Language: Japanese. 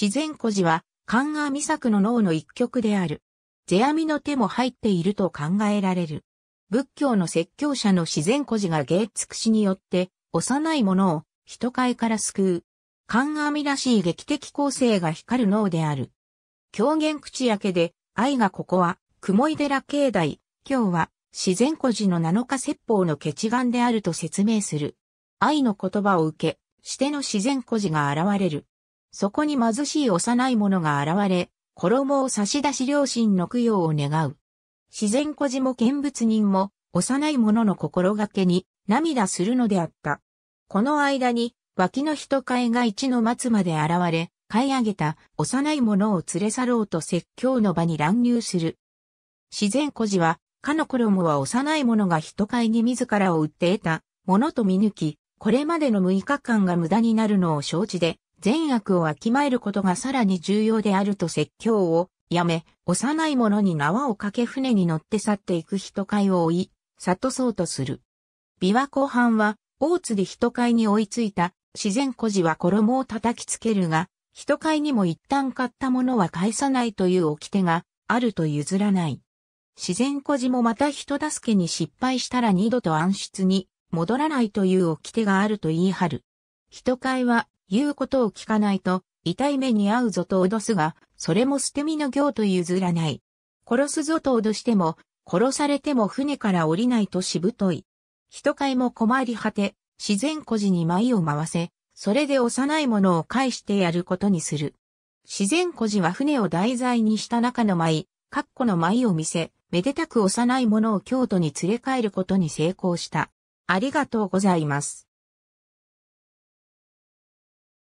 自然孤児は、関阿弥作の脳の一曲である。世阿弥の手も入っていると考えられる。仏教の説教者の自然孤児が芸尽くしによって、幼い者を、人界から救う。関阿弥らしい劇的構成が光る脳である。狂言口明けで、愛がここは、雲井寺境内、今日は、自然孤児の七日説法の決断であると説明する。愛の言葉を受け、しての自然孤児が現れる。そこに貧しい幼い者が現れ、衣を差し出し両親の供養を願う。自然孤児も見物人も、幼い者の心がけに涙するのであった。この間に、脇の人えが一の松まで現れ、買い上げた幼い者を連れ去ろうと説教の場に乱入する。自然孤児は、かの衣は幼い者が人えに自らを売って得たものと見抜き、これまでの6日間が無駄になるのを承知で、善悪をわきまえることがさらに重要であると説教をやめ、幼い者に縄をかけ船に乗って去っていく人会を追い、悟そうとする。琵琶湖畔は、大津で人会に追いついた、自然孤児は衣を叩きつけるが、人会にも一旦買ったものは返さないという掟があると譲らない。自然孤児もまた人助けに失敗したら二度と暗室に戻らないという掟があると言い張る。人会は言うことを聞かないと、痛い目に遭うぞと脅すが、それも捨て身の行と譲らない。殺すぞと脅しても、殺されても船から降りないとしぶとい。人会も困り果て、自然孤児に舞を回せ、それで幼いものを返してやることにする。自然孤児は船を題材にした中の舞、かっこの舞を見せ、めでたく幼いものを京都に連れ帰ることに成功した。ありがとうございます。